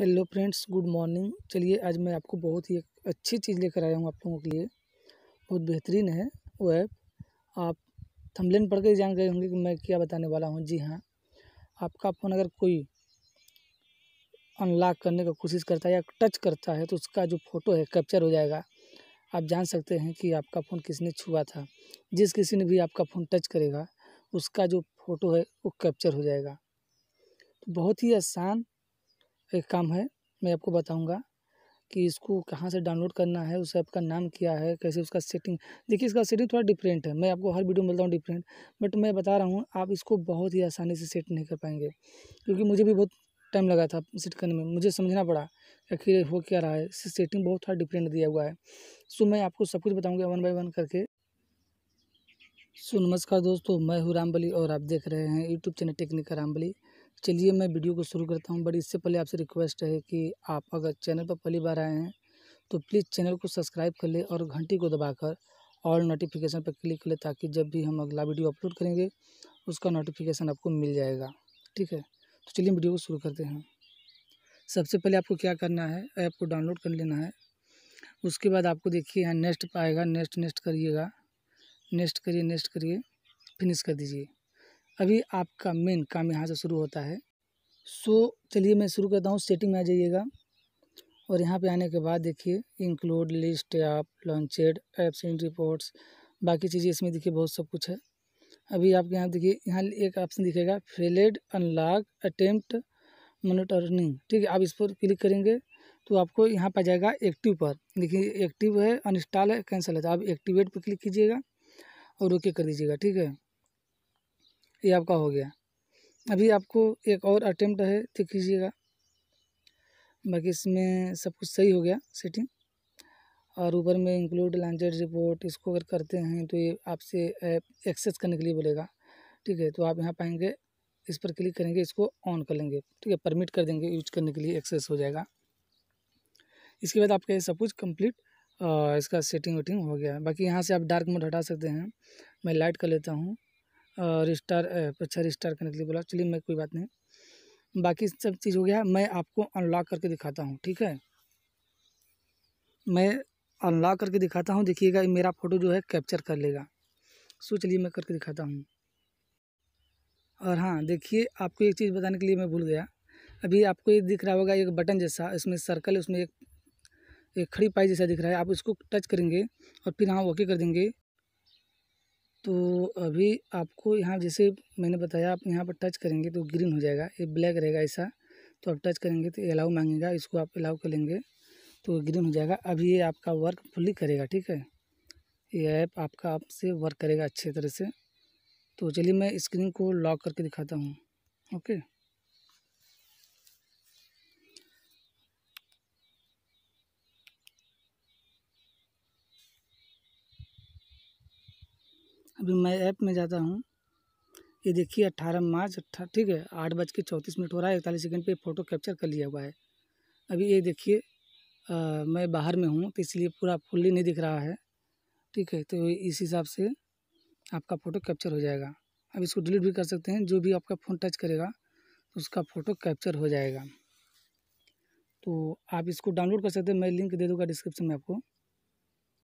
hello friends good morning चलिए आज मैं आपको बहुत ही अच्छी चीज़ लेकर आया हूँ आप लोगों के लिए बहुत बेहतरीन है वो ऐप आप थंबलेन पढ़ कर जान गए होंगे कि मैं क्या बताने वाला हूँ जी हाँ आपका फ़ोन अगर कोई अनलॉक करने का कोशिश करता है या टच करता है तो उसका जो फ़ोटो है कैप्चर हो जाएगा आप जान सकते हैं कि आपका फ़ोन किसने छुआ था जिस किसी ने भी आपका फ़ोन टच करेगा उसका जो फ़ोटो है वो कैप्चर हो जाएगा तो बहुत ही आसान एक काम है मैं आपको बताऊँगा कि इसको कहाँ से डाउनलोड करना है उस ऐप का नाम क्या है कैसे उसका सेटिंग देखिए इसका सेटिंग थोड़ा डिफरेंट है मैं आपको हर वीडियो में बोलता हूँ डिफरेंट बट मैं बता रहा हूँ आप इसको बहुत ही आसानी से सेट नहीं कर पाएंगे क्योंकि मुझे भी बहुत टाइम लगा था सेट करने में मुझे समझना पड़ा आखिर हो क्या रहा है सेटिंग बहुत थोड़ा डिफरेंट दिया हुआ है सो मैं आपको सब कुछ बताऊँगा वन बाई वन करके सो नमस्कार दोस्तों मैं हूँ रामबली और आप देख रहे हैं यूट्यूब चैनल टेक्निकल रामबली चलिए मैं वीडियो को शुरू करता हूँ बट इससे पहले आपसे रिक्वेस्ट है कि आप अगर चैनल पर पहली बार आए हैं तो प्लीज़ चैनल को सब्सक्राइब कर लें और घंटी को दबाकर ऑल नोटिफिकेशन पर क्लिक कर ले ताकि जब भी हम अगला वीडियो अपलोड करेंगे उसका नोटिफिकेशन आपको मिल जाएगा ठीक है तो चलिए वीडियो को शुरू करते हैं सबसे पहले आपको क्या करना है ऐप को डाउनलोड कर लेना है उसके बाद आपको देखिए यहाँ नेक्स्ट आएगा नेक्स्ट नेक्स्ट करिएगा नेक्स्ट करिए नेक्स्ट करिए फिनिश कर दीजिए अभी आपका मेन काम यहाँ से शुरू होता है सो चलिए मैं शुरू करता हूँ सेटिंग में आ जाइएगा और यहाँ पे आने के बाद देखिए include list app launched apps and reports बाकी चीज़ें इसमें देखिए बहुत सब कुछ है अभी आपके यहाँ देखिए यहाँ एक ऑप्शन दिखेगा फेलेड अनलॉक अटेम्प्ट मोनिटरिंग ठीक है आप इस पर क्लिक करेंगे तो आपको यहाँ पर जाएगा एक्टिव पर देखिए एक्टिव है अनस्टॉल है कैंसिल है तो आप एक्टिवेट पर क्लिक कीजिएगा और ओके कर दीजिएगा ठीक है ये आपका हो गया अभी आपको एक और अटेम्प्ट है तो कीजिएगा बाकी इसमें सब कुछ सही हो गया सेटिंग और ऊपर में इंक्लूड लॉन्चर रिपोर्ट इसको अगर करते हैं तो ये आपसे ऐप एक्सेस करने के लिए बोलेगा ठीक है तो आप यहाँ पाएंगे इस पर क्लिक करेंगे इसको ऑन कर लेंगे ठीक है परमिट कर देंगे यूज करने के लिए एक्सेस हो जाएगा इसके बाद आपका ये सब कुछ कम्प्लीट इसका सेटिंग वेटिंग हो गया बाकी यहाँ से आप डार्क मोड हटा सकते हैं मैं लाइट कर लेता हूँ रजिस्टर अच्छा रजिस्टर करने के लिए बोला चलिए मैं कोई बात नहीं बाकी सब चीज़ हो गया मैं आपको अनलॉक करके दिखाता हूँ ठीक है मैं अनलॉक करके दिखाता हूँ देखिएगा मेरा फ़ोटो जो है कैप्चर कर लेगा सो चलिए मैं करके दिखाता हूँ और हाँ देखिए आपको एक चीज़ बताने के लिए मैं भूल गया अभी आपको ये दिख रहा होगा एक बटन जैसा इसमें सर्कल उसमें एक एक खड़ी पाई जैसा दिख रहा है आप उसको टच करेंगे और फिर हाँ ओके कर देंगे तो अभी आपको यहाँ जैसे मैंने बताया आप यहाँ पर टच करेंगे तो ग्रीन हो जाएगा ये ब्लैक रहेगा ऐसा तो आप टच करेंगे तो अलाउ मांगेगा इसको आप अलाउ कर लेंगे तो ग्रीन हो जाएगा अभी ये आपका वर्क फुल्ली करेगा ठीक है ये ऐप आपका आपसे वर्क करेगा अच्छे तरह से तो चलिए मैं स्क्रीन को लॉक करके दिखाता हूँ ओके अभी मैं ऐप में जाता हूँ ये देखिए अट्ठारह मार्च अट्ठा ठीक है आठ बज के चौंतीस मिनट हो रहा है इकतालीस सेकंड पे फ़ोटो कैप्चर कर लिया हुआ है अभी ये देखिए मैं बाहर में हूँ तो इसलिए पूरा फुल्ली नहीं दिख रहा है ठीक है तो इस हिसाब से आपका फ़ोटो कैप्चर हो जाएगा अब इसको डिलीट भी कर सकते हैं जो भी आपका फ़ोन टच करेगा तो उसका फ़ोटो कैप्चर हो जाएगा तो आप इसको डाउनलोड कर सकते हैं मैं लिंक दे दूँगा डिस्क्रिप्शन में आपको